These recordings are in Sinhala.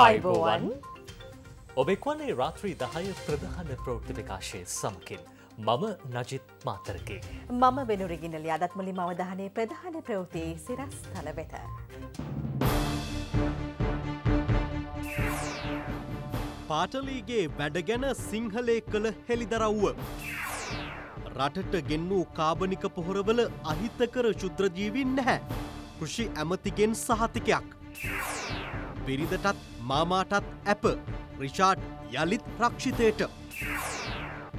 අයිබෝවන් ඔබෙක්වන්නේ රාත්‍රී දහය ප්‍රධාන ප්‍රෝක්ති විකාශය සමකින් මම නජිත් මාතරකි. මම වෙනුරගිනල අදත්මලි මවධානය ප්‍රධාන ප්‍රවෘතියේ සිරස් තල වෙත. පාටලීගේ වැඩගැන සිංහලේ කළ හෙළිදරව්ව. රටට ගෙන්වූ කාබනික පොහොරවල අහිතකර ශුද්‍රජීවින් නැහැ. කෘෂි ඇමතිගෙන් සහතිකයක්. බිරිඳටත් මාමාටත් ඇප රිෂාඩ් යළිත් රක්ෂිතයට.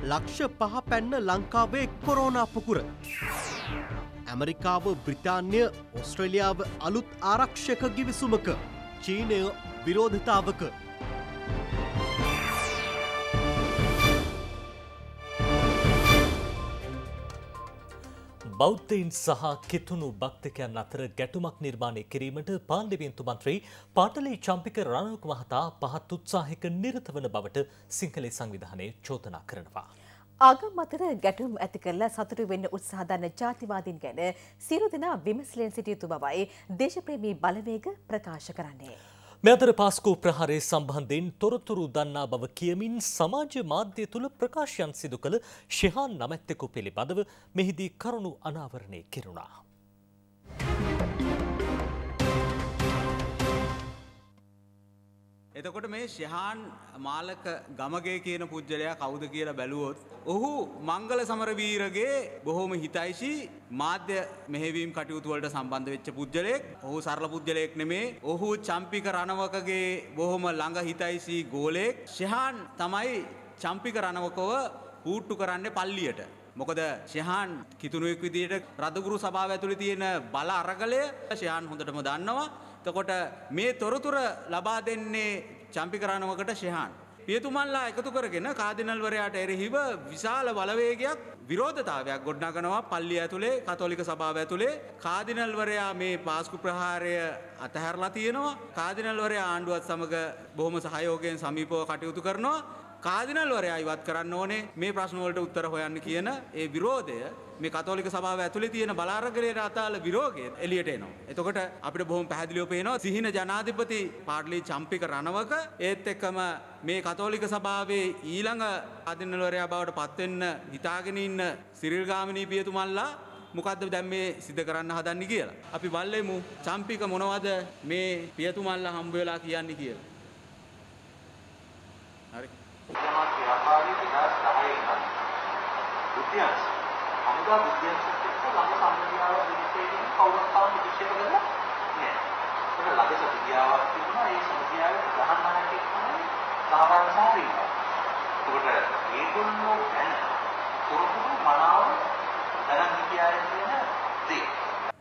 ලක්ෂ පහ පැන්න ලංකාවේ කොරෝනාපුකුර. ඇමරිකාව බ්‍රිතාන්‍ය ඔස්ට්‍රලියාව අලුත් ආරක්ෂක ගිවිසුමක චීනය විරෝධතාවක බෞද්ධයින් සහ කෙතුුණු භක්තිකයන් අතර ගැටුමක් නිර්මාණය කිරීමට පාණ්ඩිවින්තු මන්ත්‍රී පාටලි චම්පික රණයක මහතා පහත් උත්සාහික නිරත වන බවට සිංහලේ සංවිධානය චෝතනා කරනවා. ආගම් අතර ගැටුම් ඇති කරලා සතුටු වෙන්න උත්සාහදන්න ජාතිවාදීන් ගැන සිරු දෙනා විමස්ලෙන් සිටියුතු බවයි දේශප්‍රේමී බලවේග ප්‍රකාශ කරන්නේ. මෙතර පාස්කෝ ප්‍රහාරය සම්බන්ධයෙන් තොරතුරු දන්නා බව කියමින් සමාජ මාධ්‍ය තුළ ප්‍රකාශයන් සිදු කළ ශෙහාන් නමැත්තෙකු පිළිබඳව මෙහිදී කරුණු අනාවරණය කෙරුණා. එතකොට මේ ශිහාන් මාලක ගමගේ කියන පුද්ගලයා කවුද කියලා බැලුවොත්. ඔහු මංගල සමරවීරගේ බොහොම හිතයිශී මාධ්‍ය මෙහෙවීම් කටයුතුවලට සම්බන්ධ වෙච්ච පුද්ගලයෙක් ඔහු සරල පුද්ගලයෙක් නෙමේ ඔහු චම්පික රණවකගේ බොහොම ළඟ හිතයිසී ගෝලයෙක් ශිහාන් තමයි චම්පික රණවකව පූට්ටු කරන්නේ පල්ලියට. මොකද ශයහාන් කිතුනුවෙක් විදියට රදගුරු සභාව ඇතුළි තියෙන බල අරගලය ශයහන් හොඳටම දන්නවා තකොට මේ තොරතුර ලබා දෙන්නේ චම්පිකරණුවකට ශෙහාන්. පියතුමල්ලා එකතු කරගෙන කාදිනල්වරයාට එරෙහිව විශාල වලවේගයක් විරෝධතාවයක් ගොඩනගනවා පල්ලිය ඇතුලේ කතෝලික සභාව ඇතුලේ කාදිනල්වරයා මේ පාස්කු ප්‍රහාරය අතහැරලා තියෙනවා කාදිනල්වරයා ආණ්ඩුවත් සමග බොහොම සහයෝගයෙන් සමීපව කටයුතු කරනවා කාදිනල්වරයා ඉවත් කරන්න ඕනේ මේ ප්‍රශ්නවලට උත්තර හොයන්න කියන ඒ විරෝධය මේ කතෝලික සභාව ඇතුලේ තියෙන බලාරගලයට අදාළ විරෝධය එළියට එනවා. එතකොට අපිට බොහොම පැහැදිලිව පේනවා සිහින ජනාධිපති පාර්ලි චම්පික රණවක ඒත් එක්කම මේ කතෝලික සභාවේ ඊළඟ අදිනල්වරයා බවට පත්වෙන්න හිතාගෙන ඉන්න සිරිල් ගාමිණී පියතුමල්ලා මොකක්ද දැන් මේ සිද්ධ කරන්න හදන්නේ කියලා. අපි බලමු චම්පික මොනවද මේ පියතුමල්ලා හම්බ වෙලා කියන්නේ කියලා. හරි ව්‍යාපාරී විනාශ නැහැ නේද? විද්‍යාංශ. අමුදා විද්‍යාංශත් එක්ක ළඟ සම්බන්ධතාවය දෙකේදී කවුරුත් තාම විශේෂ කරලා නෑ. ඒක ළඟ සතියාවක් තිබුණා. ඒ සතියාවේ ගහන නායකයෙක් තමයි සාවාංශාරී. ඒකට ඒගොල්ලෝ ගැන තොරතුරු මනාව දැනගන්න කියන්නේ දේ.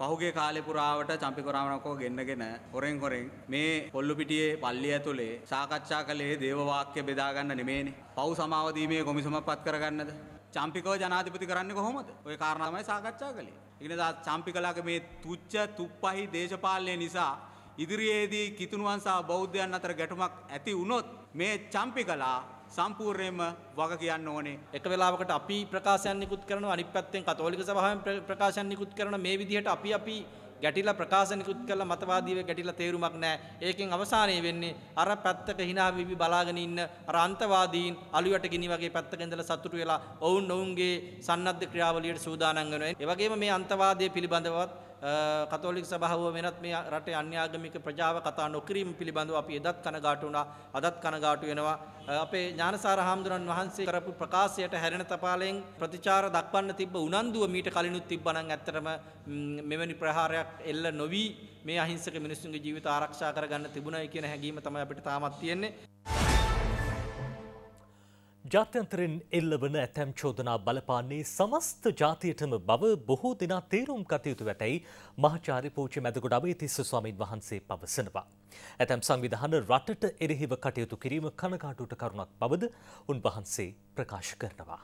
පහුගේ කාලේ පුරාවට චම්පිකරාමනකෝ ගෙන්නගෙන හොරෙන් හොරෙන් මේ කොල්ලු පිටියේ පල්ලිය ඇතුලේ සාකච්ඡා කළේ දේව වාක්‍ය බෙදා ගන්න නෙමෙයිනේ. පව් සමාව දීමේ කොමිසමක් පත් කරගන්නද? චම්පිකව ජනාධිපති කරන්නේ කොහොමද? ওই කාරණා තමයි සාකච්ඡා කළේ. ඉගෙනදා චම්පිකලාගේ මේ තුච්ච තුප්පහී දේශපාලනය නිසා ඉදිරියේදී කිතුණුවන් සහ බෞද්ධයන් අතර ගැටුමක් ඇති වුණොත් මේ චම්පිකලා සම්පූර්ණයෙන්ම වග කියන්න ඕනේ. එක වෙලාවකට අපි ප්‍රකාශයන් නිකුත් කරනවා අනිත් පැත්තෙන් කතෝලික සභාවෙන් ප්‍රකාශයන් නිකුත් කරන මේ විදිහට අපි අපි ගැටිලා ප්‍රකාශ නිකුත් කරලා මතවාදීව ගැටිලා තේරුමක් නැහැ. ඒකෙන් අවසානය වෙන්නේ අර පැත්තක hina විවි බලාගෙන ඉන්න අර අන්තවාදීන් අලුයට ගිනි වගේ පැත්තක ඉඳලා සතුටු වෙලා ඔවුන් ඔවුන්ගේ සන්නද්ධ ක්‍රියාවලියට සූදානම් වෙනවා. ඒ වගේම මේ අන්තවාදයේ පිළිබඳවත් කතෝලික සභාව වෙනත් මේ රටේ අන්‍යාගමික ප්‍රජාව කතා නොකිරීම පිළිබඳව අපි එදත් කනගාටු වුණා අදත් කනගාටු වෙනවා eh, අපේ ඥානසාර හාමුදුරන් වහන්සේ කරපු ප්‍රකාශයට හැරෙන තපාලයෙන් ප්‍රතිචාර දක්වන්න තිබ්බ උනන්දුව මීට කලිනුත් තිබ්බනම් ඇත්තටම මෙවැනි ප්‍රහාරයක් එල්ල නොවි මේ අහිංසක මිනිස්සුන්ගේ ජීවිත ආරක්ෂා කරගන්න තිබුණයි කියන හැඟීම තමයි අපිට තාමත් තියෙන්නේ ජාත්‍යන්තරෙන් එල්ලවන ඇතැම් චෝදනා බලපාන්නේ සමස්ත ජාතියටම බව බොහෝ දෙනා තේරුම් කතයුතු වැටැයි මහචාරි පූචි මැදකොඩ අබේතිස්ස ස්වාමීන් වහන්සේ පවසනවා. ඇතැම් සංවිධාන රටට එරෙහිව කටයුතු කිරීම කනකාටුට කරුණක් බවද උන්වහන්සේ ප්‍රකාශ කරනවා.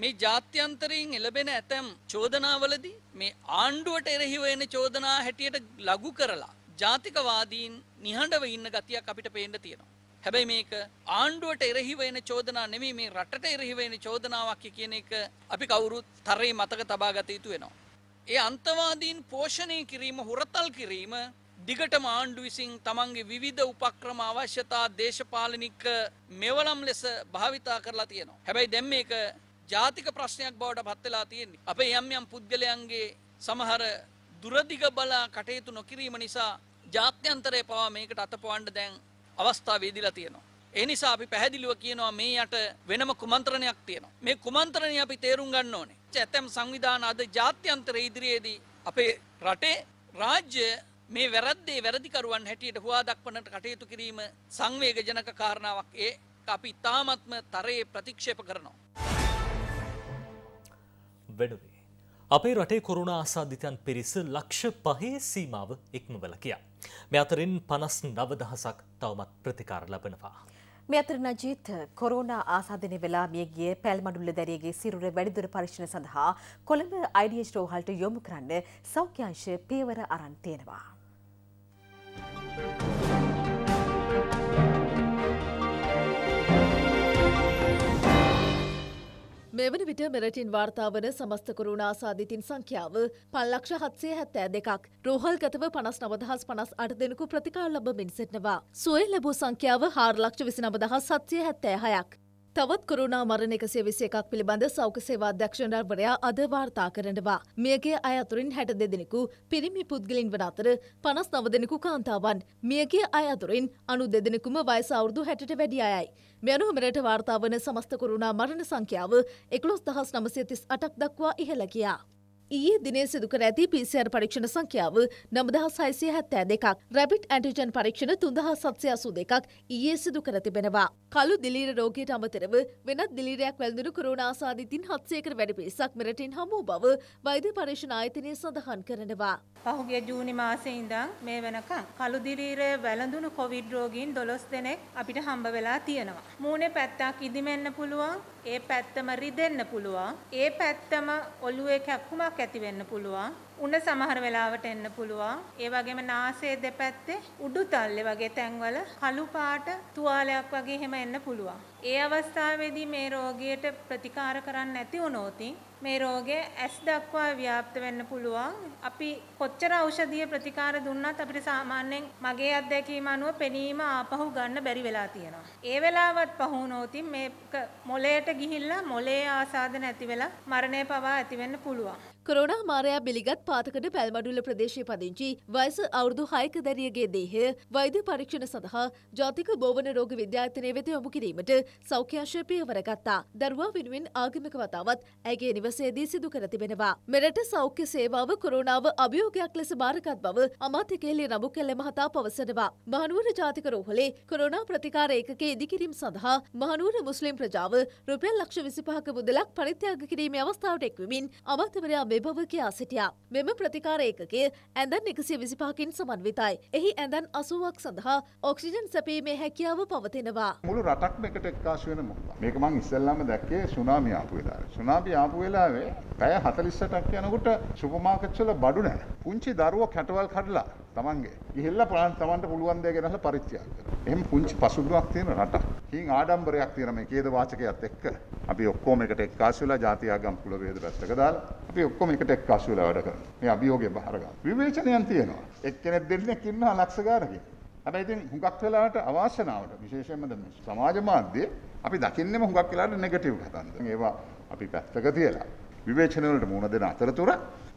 මේ ජාත්‍යන්තරයෙන් එලබෙන ඇතැම් චෝදනාවලදී මේ ආණ්ඩුවට එරෙහිව එන චෝදනා හැටියට ලගු කරලා ජාතිකවාදීන් නිහඬව ඉන්න ගතියක් අපිට පේන්න තියෙනවා. හැබැයි මේක ආණ්ඩුවට එරහිව එන චෝදනා නෙමෙයි මේ රටට එරහිව එන චෝදනාවක් කියන එක අපි කවුරුත් තරේ මතක තබා ගත යුතු වෙනවා. ඒ අන්තවාදීන් පෝෂණය කිරීම හොරතල් කිරීම දිගටම ආණ්ඩු විසින් තමන්ගේ විවිධ උපක්‍රම අවශ්‍යතා දේශපාලනික මෙවලම් ලෙස භාවිතා කරලා තියෙනවා. හැබැයි දැන් මේක ජාතික ප්‍රශ්නයක් බවට පත් වෙලා තියෙන්නේ. අපේ යම් යම් පුද්ගලයන්ගේ සමහර දුරදිග බලා කටයුතු නොකිරීම නිසා ජාත්‍යන්තරය පවා මේකට අතපවන්න දැන් අවස්ථා වේදිලා තියෙනවා. ඒ නිසා අපි පැහැදිලිව කියනවා මේ යට වෙනම කුමන්ත්‍රණයක් තියෙනවා. මේ කුමන්ත්‍රණය අපි තේරුම් ගන්න ඕනේ. ඇතැම් සංවිධාන අද ජාත්‍යන්තර ඉදිරියේදී අපේ රටේ රාජ්‍ය මේ වැරද්දේ වැරදිකරුවන් හැටියට හුවා දක්වන්නට කටයුතු කිරීම සංවේගජනක කාරණාවක් ඒ අපි ඉතාමත්ම තරයේ ප්‍රතික්ෂේප කරනවා. වෙනුවේ අපේ රටේ කොරුණා ආසාධිතයන් පිරිස ලක්ෂ පහේ සීමාව ඉක්මවල කියා. මෙ අතරින් පනස් නවදහසක් තවමත් ප්‍රතිකාර ලබනවා. මෙ අතර නජීත් කොරෝනා ආසාධනය වෙලා මියගිය පැල්මඩුල්ල දැරියගේ සිරුර වැඩිදුර පරීක්ෂණ සඳහා කොළඹ අයිඩියස් රෝහල්ට යොමු කරන්න සෞඛ්‍යංශ පියවර අරන් තියෙනවා. මෙවන විට මෙරටින් වාර්තාාවන සමස්ත කරුණා සාධීතින් සංඛ්‍යාව පල්ලක්ෂ හත්සේ හැත්තෑ දෙකක් රෝහල් ගතව පනස් නවදහස් පනස් අට දෙනෙකු ප්‍රතිකාර ලබමින් සිටනවා. සොය ලැබූ සංඛ්‍යාව හාර්ලක්ෂ විසි නවදහස් සත්‍යය හැත්තෑ හයක්. තවත් කොරුණා මරණ එකසිය විසි එකක් පිළිබඳ සෞඛ සේවා අධ්‍යක්ෂණවරයා අද වාර්තා කරනවා. මියගේ අය අතුරින් හැට දෙදෙනෙකු පිරිමි පුද්ගලින් වන අතර පනස් නව දෙනෙකු කාන්තාවන්. මියගේ අය අතුරින් අනු දෙදෙනෙකුම වයස අවුරුදු හැටට වැඩි අයයි. මෙයනුව මෙරට වාර්තා වන සමස්ත කොරුණා මරණ සංඛ්‍යාව එකොළොස් දහස් නමසය තිස් අටක් දක්වා ඉහළ ගියා. ඊයේ දිනේ සිදුකර ඇති PCR පරීක්ෂණ සංඛ්‍යාව නමදහස් හයිසිය හැත්තෑ දෙකක් රැබිට් ඇන්ටිජන් පරීක්ෂණ තුන්දහා සත්සය අසු දෙකක් ඊයේ සිදුකර තිබෙනවා. කළු දිලීර රෝගයට අමතරව වෙනත් දිලීරයක් වැළඳුණු කොරෝනාසාධිතින් හත්සයකට වැඩ පිරිසක් මෙරටින් හමු බව වෛද්‍ය පරීක්ෂණ ආයතනය සඳහන් කරනවා. පහුගිය ජූනි මාසේ ඉඳන් මේ වෙනකම් කළු දිලීරය වැළඳුණු කොවිඩ් රෝගීන් 12 දෙනෙක් අපිට හම්බ වෙලා තියෙනවා. මූණේ පැත්තක් ඉදිමෙන්න පුළුවන් ඒ පැත්තම රිදෙන්න පුළුවන්. ඒ පැත්තම ඔළුවේ කැක්කුමක් ඇති වෙන්න පුළුවන්. උණ සමහර වෙලාවට එන්න පුළුවන්. ඒ වගේම නාසයේ දෙපැත්තේ උඩුතල්ලේ වගේ තැන්වල කළු පාට තුවාලයක් වගේ එහෙම එන්න පුළුවන්. ඒ අවස්ථාවේදී මේ රෝගියට ප්‍රතිකාර කරන්න නැති වුණොත් මේ රෝගය ඇස් දක්වා ව්‍යාප්ත වෙන්න පුළුවන්. අපි කොච්චර ඖෂධීය ප්‍රතිකාර දුන්නත් අපිට සාමාන්‍යයෙන් මගේ අත්දැකීම අනුව පෙනීම ආපහු ගන්න බැරි වෙලා තියෙනවා. ඒ වෙලාවත් පහු වුණොත් මේක මොළයට ගිහිල්ලා මොළයේ ආසාද නැති වෙලා මරණය පවා ඇති වෙන්න පුළුවන්. කොරෝනා මාරයා බිලිගත් පාතකඩ පැල්මඩුල්ල ප්‍රදේශය පදිංචි වයස අවුරුදු හයක දැරියගේ දේහය වෛද්‍ය පරීක්ෂණ සඳහා ජාතික බෝවන රෝග විද්‍යාර්ථනය වෙත යොමු කිරීමට සෞඛ්‍යංශය පියවරගත්තා. දරුවා වෙනුවෙන් ආගමික වතාවත් ඇගේ නිවසේදී සිදු කර තිබෙනවා. මෙරට සෞඛ්‍ය සේවාව කොරෝනාව අභියෝගයක් ලෙස භාරගත් බව අමාත්‍ය කේලේ නබු කෙල්ල මහතා පවසනවා. මහනුවර ජාතික රෝහලේ කොරෝනා ප්‍රතිකාර ඒකකයේ ඉදිකිරීම සඳහා මහනුවර මුස්ලිම් ප්‍රජාව රුපියල් ලක්ෂ 25ක මුදලක් පරිත්‍යාග කිරීමේ අවස්ථාවට එක්වමින් අමාත්‍යවරයා වෙබව කියා සිටියා. මෙම ප්‍රතිකාර ඒකගේ ඇඳන් එකසිය විසිපාකින් සමන්විතයි. එහි ඇඳන් අසුවක් සඳහා ඔක්සිජන් සැපීමේ හැකියාව පවතිනවා. මුළු රටක් එකට එක්කාශ වෙන මොකක්ද? මේක මං ඉස්සෙල්ලාම දැක්කේ සුනාමි ආපු වෙලාවේ. සුනාමි ආපු වෙලාවේ පැය 48ක් යනකොට සුපර් මාකට්ස් වල බඩු නැහැ. පුංචි දරුවෝ කැටවල් කඩලා තමන්ගේ ඉහිල්ල පලන් තමන්ට පුළුවන් දේ ගැනලා පරිත්‍යාග කරනවා. එහෙම පුංචි පසුබිමක් තියෙන රටක්. හින් ආඩම්බරයක් තියෙන මේ ඛේද වාචකයත් එක්ක අපි ඔක්කොම එකට එක්කාසු වෙලා ජාති ආගම් කුල වේද පැත්තක දාලා අපි ඔක්කොම එකට එක්කාසු වෙලා වැඩ කරනවා. මේ අභියෝගය බහර ගන්න. විවේචනයන් තියෙනවා. එක්කෙනෙක් දෙන්නෙක් ඉන්නවා ලක්ෂ ගානකින්. හැබැයි ඉතින් හුඟක් වෙලාවට අවාසනාවට විශේෂයෙන්ම මේ සමාජ මාධ්‍ය අපි දකින්නම හුඟක් වෙලාවට නෙගටිව් කතාන්ද. ඒවා අපි පැත්තක තියලා විවේචන වලට මුහුණ දෙන අතරතුර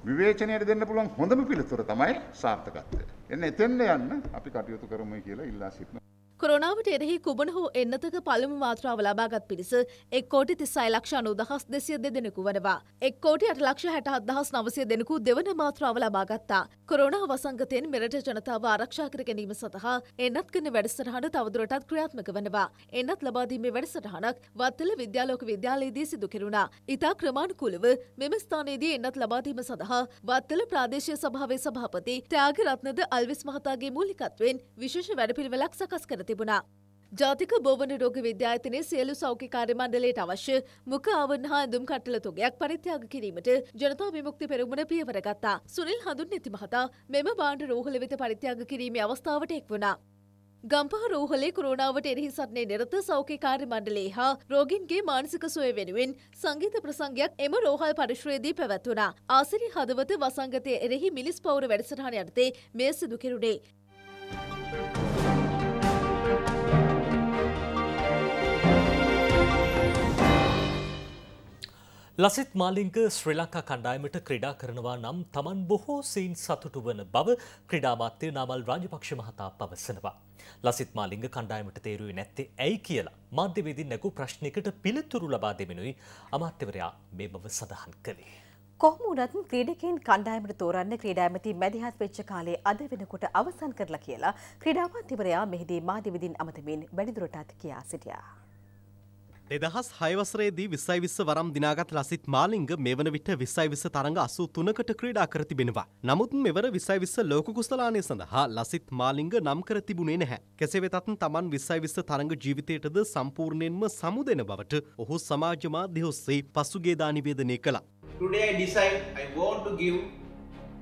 විවේචනයට දෙන්න පුළුවන් හොඳම පිළිතුර තමයි සාර්ථකත්වය. එන්න එතෙන්ට යන්න අපි කටයුතු කරමු කියලා ඉල්ලා සිටිනවා. කොරනාවට එරෙහි කුබන හෝ එන්නතක පළමු මාත්‍රාව ලබාගත් පිරිස එක් කෝටි තිස්සයි ලක්ෂ අනු දහස් දෙසිය දෙදෙනෙකු වනවා. එක් කෝටි අට ලක්ෂ හැටහත් දහස් නවසය දෙනෙකු දෙවන මාත්‍රාව ලබාගත්තා. කොරෝනා වසංගතයෙන් මෙරට ජනතාව ආරක්ෂා කර ගැනීම සඳහා එන්නත් කරන වැඩසටහන තවදුරටත් ක්‍රියාත්මක වනවා. එන්නත් ලබාදීමේ වැඩසටහනක් වත්තල විද්‍යාලෝක විද්‍යාලයේදී සිදු කෙරුණා. ඉතා ක්‍රමානුකූලව මෙම ස්ථානයේදී එන්නත් ලබාදීම සඳහා වත්තල ප්‍රාදේශීය සභාවේ සභාපති ත්‍යාගරත්නද අල්විස් මහතාගේ මූලිකත්වයෙන් විශේෂ වැඩපිළිවෙලක් සකස් කර තිබුණා. ජාතික බෝවන රෝග විද්‍යායතනයේ සියලු සෞඛ්‍ය කාර්ය මණ්ඩලයට අවශ්‍ය මුඛ ආවරණ හා ඇඳුම් කටල තොගයක් පරිත්‍යාග කිරීමට ජනතා විමුක්ති පෙරමුණ පියවර ගත්තා. සුනිල් හඳුන්නෙති මහතා මෙම භාණ්ඩ රෝහල වෙත පරිත්‍යාග කිරීමේ අවස්ථාවට එක් වුණා. ගම්පහ රෝහලේ කොරෝනාවට එරෙහි සටනේ නිරත සෞඛ්‍ය කාර්ය මණ්ඩලයේ හා රෝගීන්ගේ මානසික සුවය වෙනුවෙන් සංගීත ප්‍රසංගයක් එම රෝහල් පරිශ්‍රයේදී පැවැත්වුණා. ආසිරි හදවත වසංගතයේ එරෙහි මිලිස් පවුර වැඩසටහන යටතේ මේ සිදු කෙරුණේ. ලසිත් මාලිංග ශ්‍රී ලංකා කණ්ඩායමට ක්‍රීඩා කරනවා නම් තමන් බොහෝ සීන් සතුටු වන බව ක්‍රීඩාමාත්‍ය නාමල් රාජපක්ෂ මහතා පවසනවා. ලසිත් මාලිංග කණ්ඩායමට තේරුවේ නැත්තේ ඇයි කියලා මාධ්‍යවේදී නැගූ ප්‍රශ්නයකට පිළිතුරු ලබා දෙමිනුයි අමාත්‍යවරයා මේ බව සඳහන් කළේ. කොහොම වුණත් ක්‍රීඩකයන් කණ්ඩායමට තෝරන්න ක්‍රීඩාමති මැදිහත් වෙච්ච කාලේ අද වෙනකොට අවසන් කරලා කියලා ක්‍රීඩාමාත්‍යවරයා මෙහිදී මාධ්‍යවේදීන් අමතමින් වැඩිදුරටත් කියා සිටියා. දෙදහස් හයවසරේදී විසයි විස්ස වරම් දිනාගත් ලසිත් මාලිංග මෙවන විට විසයි විස තරඟ අසූ තුනකට ක්‍රීඩා කර තිබෙනවා. නමුත් මෙවර විසයි විස්ස ලෝක කුසලානය සඳහා ලසිත් මාලිංග නම් කර තිබුණේ නැහැ. කෙසේ වෙතත් තමන් විසයි විස්ස තරඟ ජීවිතයටද සම්පූර්ණයෙන්ම සමුදෙන බවට ඔහු සමාජ මාධ්‍ය ඔස්සේ පසුගියදා නිවේදනය කළා. Today I decide I want to give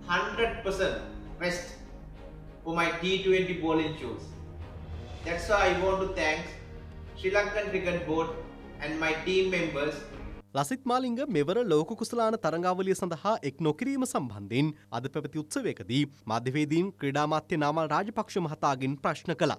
100% rest for my T20 bowling shoes. That's why I want to thank Sri Lankan Cricket Board Lasith Malinga මෙවර ලෝක කුසලාන තරංගාවලිය සඳහා එක් නොකිරීම සම්බන්ධයෙන් අද පැවති උත්සවයකදී මධ්‍යවේදීන් ක්‍රීඩාමාත්‍ය නාමල් රාජපක්ෂ මහතාගෙන් ප්‍රශ්න කළා.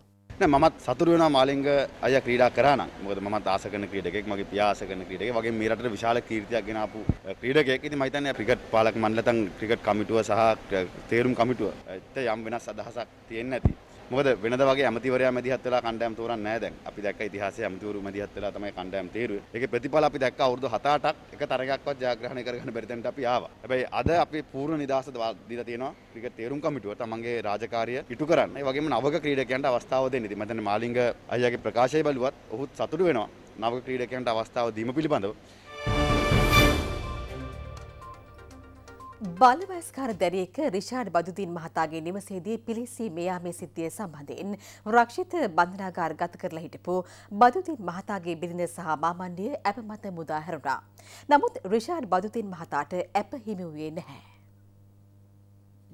මමත් සතුරු වෙනවා මාලිංග අය ක්‍රීඩා කරා නම්. මොකද මමත් ආස කරන ක්‍රීඩකෙක්, මගේ පියා ආස කරන ක්‍රීඩකෙක්, වගේ මේ රටට විශාල කීර්තියක් ගෙන ආපු ක්‍රීඩකයෙක්. ඉතින් මම හිතන්නේ ක්‍රිකට් පාලක මණ්ඩලයන් ක්‍රිකට් කමිටුව සහ තේරුම් කමිටුව. ඒත් යම් වෙනස් අදහසක් තියෙන්න ඇති. මොකද වෙනද වගේ ඇමතිවරයා මැදිහත් වෙලා කණ්ඩායම් තෝරන්නේ නැහැ දැන්. අපි දැක්ක ඉතිහාසයේ ඇමතිවරු මැදිහත් වෙලා තමයි කණ්ඩායම් තීරුවේ. ඒකේ ප්‍රතිඵල අපි දැක්ක අවුරුදු 7-8ක් එක තරගයක්වත් ජයග්‍රහණය කරගන්න බැරි තැනට අපි ආවා. හැබැයි අද අපි පූර්ණ නිදහස දීලා තියෙනවා ක්‍රිකට් තේරුම් කමිටුව තමන්ගේ රාජකාරිය ඉටු කරන්න. ඒ වගේම නවක ක්‍රීඩකයන්ට අවස්ථාව දෙන්න. ඉතින් මම මාලිංග අයියාගේ ප්‍රකාශය බලුවත් ඔහුත් සතුටු වෙනවා. නවක ක්‍රීඩකයන්ට අවස්ථාව දීම පිළිබඳව. බාලවයස්කාර දැරියක රිෂාඩ් බදුදීන් මහතාගේ නිවසේදී පිලිස්සී මෙයාමේ සිද්ධිය සම්බන්ධයෙන් රක්ෂිත බන්ධනාගාර ගත කරලා හිටපු බදුදීන් මහතාගේ බිරිඳ සහ මාමණ්ඩිය ඇප මත මුදා හැරුණා. නමුත් රිෂාඩ් බදුදීන් මහතාට ඇප හිමි වූයේ නැහැ.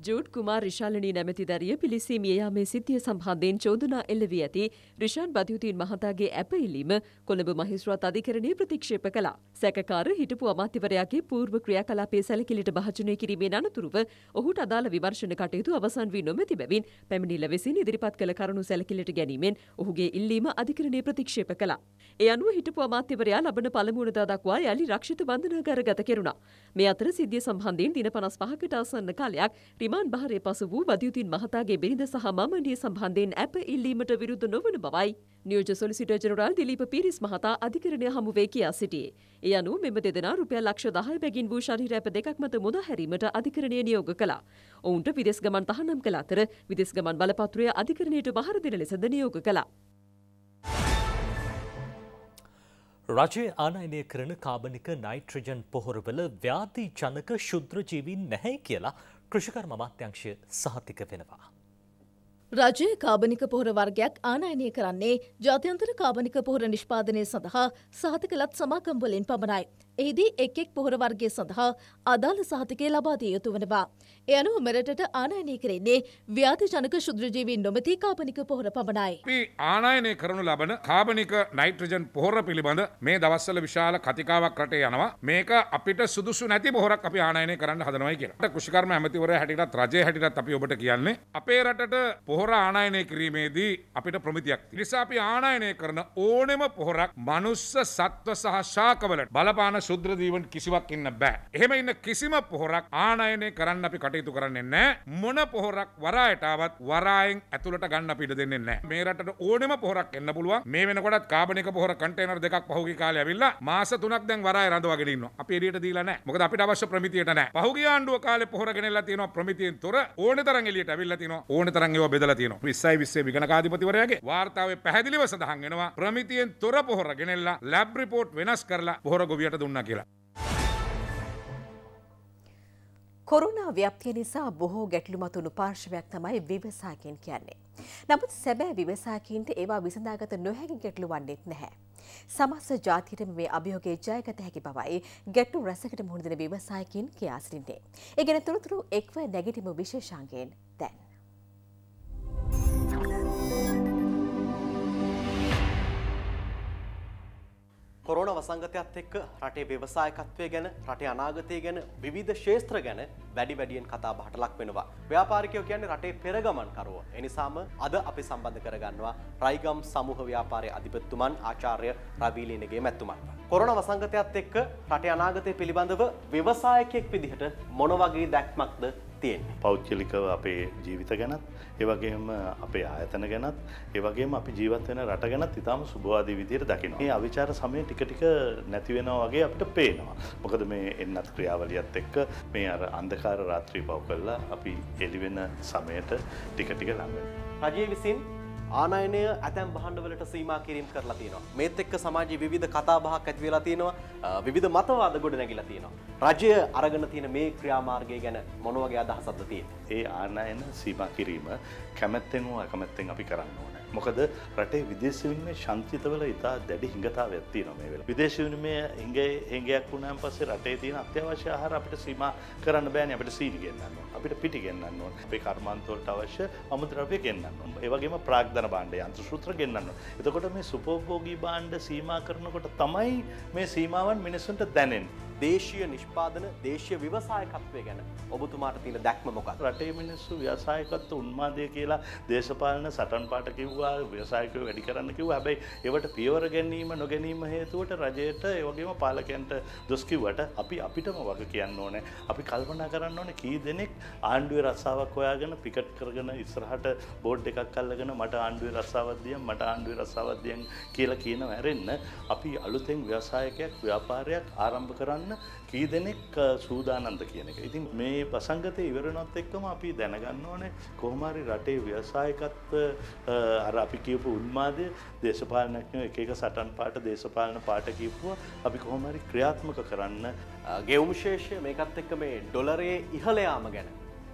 ජූඩ් කුමාර් රිශාලනී නැමැති දැරිය පිලිසී මිය යාමේ සිද්ධිය සම්බන්ධයෙන් චෝදනා එල්ල වී ඇති රිෂාන් බදියුදීන් මහතාගේ ඇපෙයිලීම කොළඹ මහේස්ත්‍රාත් අධිකරණයේ ප්‍රතික්ෂේප කළා. සැකකාර හිටපු අමාත්‍යවරයාගේ පූර්ව ක්‍රියාකලාපයේ සැලකිලිට භාජනය කිරීමෙන් අනතුරුව ඔහුට අදාළ විමර්ශන කටයුතු අවසන් වී නොමැති බැවින් පැමිණිල්ල විසින් ඉදිරිපත් කළ කරුණු සැලකිලිට ගැනීමෙන් ඔහුගේ ඉල්ලීම අධිකරණයේ ප්‍රතික්ෂේප කළා. ඒ අනුව හිටපු අමාත්‍යවරයා ලබන පළමුවනදා දක්වා යළි රක්ෂිත බන්ධනාගාරගත කෙරුණා. මේ අතර සිද්ධිය සම්බන්ධයෙන් දින 55කට ආසන්න කාලයක් රිමාන්ඩ් භාරය පසු වූ වදියුතින් මහතාගේ බිරිඳ සහ මමඩිය සම්බන්ධයෙන් ඇප ඉල්ලීමට විරුද්ධ නොවන බවයි නියෝජ සොලිසිට ජනරාල් දිලීප පිරිස් මහතා අධිකරණය හමුවේ කියා සිටියේ. ඒ අනුව මෙම දෙදෙනා රුපියල් ලක්ෂ 10 බැගින් වූ ශරීර ඇප දෙකක් මත මුදා හැරීමට අධිකරණය නියෝග කළා. ඔවුන්ට විදෙස් ගමන් තහනම් කළ අතර විදෙස් ගමන් බලපත්‍රය අධිකරණයට බහර දෙන ලෙසද නියෝග කළා. රජය ආනයනය කරන කාබනික නයිට්‍රජන් පොහොරවල ව්‍යාධී ජනක ශුද්‍රජීවීන් නැහැ කියලා කෘෂිකර්ම අමාත්‍යංශය සහතික වෙනවා. රජයේ කාබනික පොහොර වර්ගයක් ආනයනය කරන්නේ ජාත්‍යන්තර කාබනික පොහොර නිෂ්පාදනය සඳහා සහතිකලත් සමාගම්වලින් පමණයි. එහිදී එක් එක් පොහොර වර්ගය සඳහා අදාළ සහතිකය ලබා දිය යුතු වනවා. ඒ අනුව මෙරටට ආනයනය කරන්නේ ව්‍යාධිජනක ශුද්‍රජීවීන් නොමැති කාබනික පොහොර පමණයි. මේ ආනයනය කරනු ලබන කාබනික නයිට්‍රජන් පොහොර පිළිබඳ මේ දවස්වල විශාල කතිකාවක් රටේ යනවා. මේක අපිට සුදුසු නැති පොහොරක් අපි ආනයනය කරන්න හදනවා කියලා. කෘෂිකර්ම ඇමතිවරයා හැටියටත් රජයේ හැටියටත් අපි ඔබට කියන්නේ අපේ රටට පොහොර ආනයනය කිරීමේදී අපිට ප්‍රමිතියක් තියෙනවා. නිසා අපි ආනයනය කරන ඕනෙම පොහොරක් මනුස්ස සත්ව සහ ශාකවලට බලපාන ශුද්‍ර දීවන් කිසිවක් ඉන්න බෑ. එහෙම ඉන්න කිසිම පොහොරක් ආනයනය කරන්න අපි කටයුතු කරන්නේ නැහැ. මොන පොහොරක් වරායටවත් වරායෙන් ඇතුළට ගන්න අපිට දෙන්නේ නැහැ. මේ රටට ඕනෙම පොහොරක් එන්න පුළුවන්. මේ වෙනකොටත් කාබනික පොහොර කන්ටේනර් දෙකක් පහුගිය කාලේ ඇවිල්ලා මාස 3ක් දැන් වරාය රඳවාගෙන ඉන්නවා. අපි එළියට දීලා නැහැ. මොකද අපිට අවශ්‍ය ප්‍රමිතියට නැහැ. පහුගිය ආණ්ඩුව කාලේ පොහොර ගෙනෙලා තියෙනවා ප්‍රමිතියෙන් තොර ඕනේ තරම් එළියට ඇවිල්ලා තියෙනවා. ඕනේ තරම් ඒවා බෙදලා තියෙනවා. 20යි 20 විගණකාධිපතිවරයාගේ වාර්තාවේ පැහැදිලිව සඳහන් වෙනවා ප්‍රමිතියෙන් තොර පොහොර ගෙනෙලා ලැබ් රිපෝට් වෙනස් කරලා පොහොර ගොවියට දුන්නා. වුණා කියලා. කොරුණා ව්‍යප්තිය නිසා බොහෝ ගැටලු මතුණු පාර්ශවයක් තමයි ව්‍යවසායකයන් කියන්නේ. නමුත් සැබෑ ව්‍යවසායකයින්ට ඒවා විසඳාගත නොහැකි ගැටලු වන්නේත් නැහැ. සමස්ත ජාතියටම මේ අභියෝගය ජයගත හැකි බවයි ගැටලු රැසකට මුහුණ දෙන ව්‍යවසායකයින් කියා සිටින්නේ. ඒ ගැන තොරතුරු එක්ව නැගිටිමු විශේෂාංගයෙන් කොරෝණ වසංගතයත් එක්ක රටේ ව්‍යවසායකත්වය ගැන රටේ අනාගතය ගැන විවිධ ශේත්‍ර ගැන වැඩි වැඩියෙන් කතා බහට ලක් වෙනවා. ව්‍යාපාරිකයෝ කියන්නේ රටේ පෙරගමන්කරුව. එනිසාම අද අපි සම්බන්ධ කරගන්නවා රයිගම් සමූහ ව්‍යාපාරයේ අධිපතිතුමන් ආචාර්ය රවිලීනගේ මැතිතුමන්. කොරෝණ වසංගතයත් එක්ක රටේ අනාගතය පිළිබඳව ව්‍යවසායකයෙක් විදිහට මොන වගේ දැක්මක්ද තියෙන්නේ. පෞද්ගලිකව අපේ ජීවිත ගැනත් ඒවගේම අපේ ආයතන ගැනත් ඒවගේම අපි ජීවත් වෙන රට ගැනත් ඉතාම සුභවාදී විදියට දකිනවා. මේ අවිචාර සමය ටික ටික නැති වෙනවා වගේ අපිට පේනවා. මොකද මේ එන්නත් ක්‍රියාවලියත් එක්ක මේ අර අන්ධකාර රාත්‍රී පව් කරලා අපි එළි වෙන සමයට ටික ටික ළඟ වෙනවා. රජයේ විසින් ආනයනය ඇතැම් බහන්ඩවලට සීමා කිරීම් කරලා තියෙනවා. මේත් එක්ක සමාජයේ විවිධ කතා බහක් ඇති වෙලා තියෙනවා. විවිධ මතවාද ගොඩ නැගිලා තියෙනවා. රජය අරගෙන තියෙන මේ ක්‍රියාමාර්ගය ගැන මොන වගේ අදහසක්ද තියෙන්නේ? ඒ ආනයන සීමා කිරීම කැමැත්තෙන් හෝ අකමැත්තෙන් අපි කරන්න ඕනේ. මොකද රටේ විදේශවිනිමේ ශංචිතවල ඉතා දැඩි හිඟතා ඇත්ති නොමේ වෙල විදේශවිනිමේ හිගේ හිගයක් වුණන් පස්සේ රටේ තියන අත්‍යවශ්‍ය ආහාර අපිට සීම කරන්න බෑන අපට සීල් ගන්න අපිට පිටි ගන්න ඕන අපේ කර්මාන්තවලට අවශ්‍ය අමුද්‍රව්‍ය ගන්න ඒවගේම ප්‍රාග්ධන බාණ්ඩ යන්ත්‍ර සූත්‍ර ගන්න එතකොට මේ සුපෝභෝගී බාණ්ඩ සීම කරනකොට තමයි මේ සීමාවන් මිනිස්සුන්ට දැනෙන් දේශීය නිෂ්පාදන දේශය විවසායකත්වය ගැන ඔබතුමාට තියෙන දැක්ම මොකක් රටේ මිනිස්සු ව්‍යසායකත්ව උන්මාදය කියලා දේශපාලන සටන් පාට කිව්වා ව්‍යසායක වැඩි කරන්න කිව් හැබයි ඒවට පියවර ගැනීම නොගැනීම හේතුවට රජයට ඒවගේම පාලකන්ට දොස්කිවට අපි අපිටම වග කියන්න ඕනෑ අපි කල්පනා කරන්න ඕන කී දෙනෙක් ආණ්ඩුවේ රස්සාාවක් ඔයාගෙන පිකට් කරගෙන ඉස්රහට බෝඩ් එකක් කල්ලගෙන මට ආණ්ඩුවේ රස්සාවද්දිය මට ආණ්ඩුවේ රස්සාවද්‍යයන් කියලා කියන ඇරෙන්න අපි අලුතෙන් ව්‍යසායකයක් ව්‍යාපාරයක් ආරම්භ කරන්න ගන්න කී දෙනෙක් සූදානන්ද කියන එක. ඉතින් මේ වසංගතය ඉවරනොත් එක්කම අපි දැනගන්න ඕනේ කොහොමරි රටේ ව්‍යවසායකත්ව අර අපි කියපු උන්මාදය දේශපාලනඥයෝ එක එක සටන් පාට දේශපාලන පාට කියපුවා අපි කොහොමරි ක්‍රියාත්මක කරන්න ගෙවුම්ශේෂය මේකත් එක්ක මේ ඩොලරේ ඉහළයාම ගැන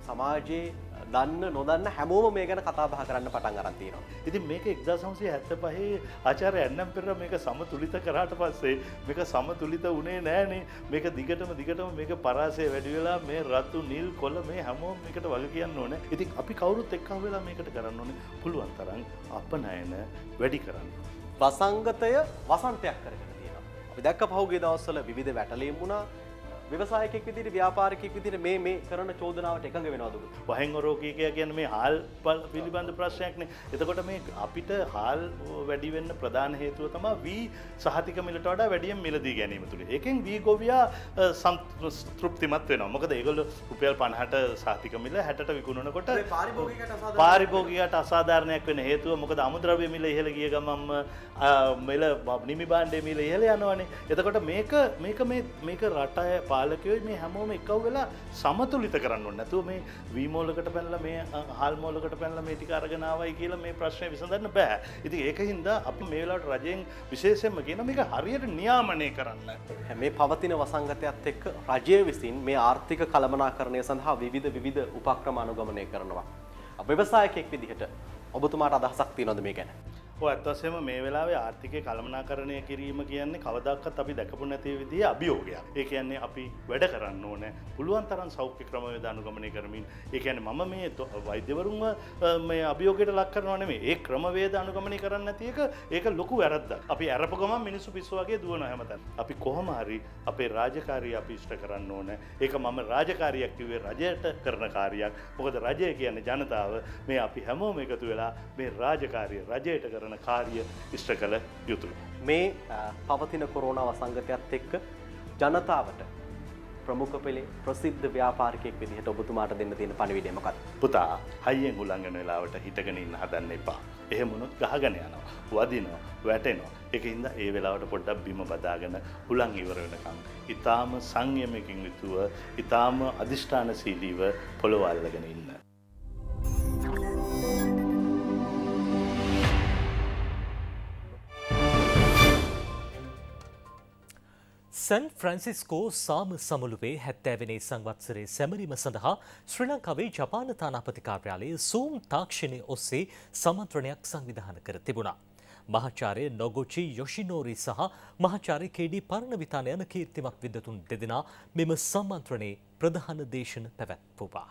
සමාජයේ දන්න නොදන්න හැමෝම මේ ගැන කතා බහ කරන්න පටන් අරන්තිනවා. ඉතින් මේක එක්දා සම්සේ ඇත්ත පහේ ආචාර ඇන්නම් පෙර මේක සම තුළිත කරාට පස්සේ මේක සම තුළිත වනේ නෑනේ මේක දිගටම දිගටම මේක පරාසය වැඩිවෙලා මේ රත්තු නිල් කොල මේ හැමෝම මේකට වග කියන්න ඕන ඉතින් අපි කවුරුත් එක්කා වෙලා මේකට කරන්න ඕන පුළුවන් තරන් අප නයන වැඩි කරන්න. වසංගතය වසන්තයක් කරගෙන තියෙනවා. අපි දැක්ක පහුගේ දවස්සල විධ වැටලීම් වුණා ව්‍යවසායකෙක් විදිට ව්‍යාපාරිකෙක් විදිට මේ මේ කරන චෝදනාවට එකඟ වෙනවාද වහෙන්ගරෝගීකය කියන මේ හාල් පිළිබඳ ප්‍රශ්නයක්නේ එතකොට මේ අපිට හාල් වැඩිවෙන්න ප්‍රධාන හේතුව තමා වී සහතික මිලට වඩා වැඩියම් මිලදී ගැනීම තුළ එකෙන් වී ගොවයා තෘප්තිමත් වෙන මොකද ඒගොල රුපියල් පණහට සාතික මිල හැට විකුණනකොට පාරිභෝගිකයට අසාධාරණයක් වෙන හේතුව මොකද අමුද්‍රව්‍ය මිල ඉහළ ගිය ගමම් මෙල නිමි බාණ්ඩේ මිල ඉහළ යනවනේ එතකොට මේක මේක මේ මේක රටය පා පාලකයෝ මේ හැමෝම එකව වෙලා සමතුලිත කරන්න නැතුව මේ වීමෝලකට පැනල මේ හල්මෝලකට පැනල මේ ටික අරගෙනාවයි කියලා මේ ප්‍රශ්නය විසඳන්න බෑ ඉති ඒක හින්දා අප මේලාට රජයෙන් විශේෂෙන්ම කියන මේක හරියට නියාමනය කරන්න මේ පවතින වසංගතයත් එක් රජය විසින් මේ ආර්ථික කළමනා කරණය සඳහා විධ විධ උපක්‍රම අනුගමනය කරනවා. ව්‍යවසායකෙක් විදිහට ඔබතුමාට අදහසක් තියනොද මේ ගැන ඇත්වසම මේ වෙලාවේ ආර්ථිකය කළමනාකරණය කිරීම කියන්නේ කවදක්කත් අපි දැකපු නැති විදිී අභියෝගයක් ඒ කියන්නේ අපි වැඩ කරන්න ඕන පුළුවන් තරන් සෞඛ්‍ය ක්‍රම දානුගමනය කරමින් ඒ ඇන මම මේ වෛද්‍යවරුන්ව මේ අභියෝගයට ලක් කරනවනේ ඒ ක්‍රමවේ දානුගමනය කරන්න තියක ඒක ලොකු වැරද්ද අපි ඇරපගම මිනිසු පිස්වාගේ දුවන හැමතන් අපි කොහමහරි අපේ රාජකාරී අපි ෂ්ට කරන්න ඕන ඒක මම රාජකාරයක් කිවේ රජයට කරන කාරයක් මොකද රජය කියන්න ජනතාව මේ අපි හැමෝම එකතු වෙලා මේ රාජකාරය රජයට කරන කරන කාරිය ඉෂ්ට කළ යුතුයි. මේ පවතින කොරෝණ වසංගතයත් එක්ක ජනතාවට ප්‍රමුඛ පෙළේ ප්‍රසිද්ධ ව්‍යාපාරිකයෙක් විදිහට ඔබතුමාට දෙන්න තියෙන පණිවිඩය මොකක්ද? පුතා, හයියෙන් උලංඝන වෙලාවට හිටගෙන ඉන්න හදන්න එපා. එහෙම වුණොත් ගහගෙන යනවා. වදිනවා, වැටෙනවා. ඒකින්ද ඒ වෙලාවට පොඩ්ඩක් බිම බදාගෙන උලන් ඉවර වෙනකන් ඊටාම සංයමයෙන් යුතුව ඊටාම අදිෂ්ඨානශීලීව පොළව අල්ලගෙන ඉන්න. සැන් ෆ්‍රන්සිස්කෝ සාම සමුළුවේ හැත්තෑවෙනේ සංවත්සරේ සැමරීම සඳහා ශ්‍රී ලංකාවේ ජපාන තානාපති කාර්යාලයේ සූම් තාක්ෂණය ඔස්සේ සමන්ත්‍රණයක් සංවිධාන කර තිබුණා. මහාචාර්ය නොගොචි යොෂිනෝරි සහ මහාචාර්ය කේඩී පරණවිතාන යන කීර්තිමත් විද්වතුන් දෙදෙනා මෙම සමන්ත්‍රණයේ ප්‍රධාන දේශන පැවැත්වුවා.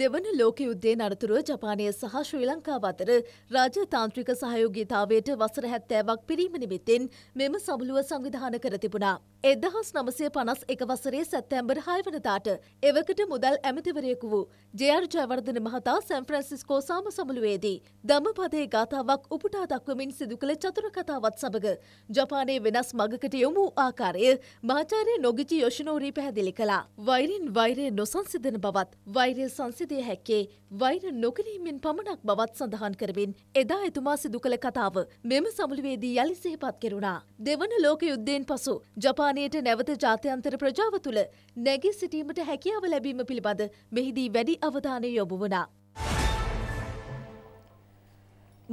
දෙවන ලෝක යුද්ධේ නරතුරුව ජපානය සහ ශ්‍රී ලංකාව අතර රාජතාන්ත්‍රික සහයෝගීතාවයට වසර හැත්තෑවක් පිරීම නිමිත්තෙන් මෙම සමුළුව සංවිධාන කර තිබුණා. එදහස් නමසය පනස් එක වසරේ සැත්තැම්බර් හයවනතාට එවකට මුදල් ඇමතිවරයෙකු වූ ජයර් ජයවර්ධන මහතා සැන්ෆ්‍රන්සිස්කෝ සාම සමුළුවේදී දම්මපදේ ගාථාවක් උපුටා දක්වමින් සිදු කළ චතුර කතාවත් සමඟ ජපානයේ වෙනස් මගකට යොමු ආකාරය මාචාරය නොගිචි යොෂනෝරී පැහැදිලි කළා. වෛරෙන් වෛරය නොසංසිදන බවත් වෛරය සංසිදය හැක්කේ වෛර නොකිරීමෙන් පමණක් බවත් සඳහන් කරමින් එදා එතුමා සිදු කළ කතාව මෙම සමුළුවේදී යළි සිහිපත් කෙරුණා. දෙවන ලෝක යුද්ධයෙන් පසු ජපාන නිර්මාණයට නැවත ජාත්‍යන්තර ප්‍රජාව තුළ නැගී සිටීමට හැකියාව ලැබීම පිළිබඳ මෙහිදී වැඩි අවධානය යොමු වනා.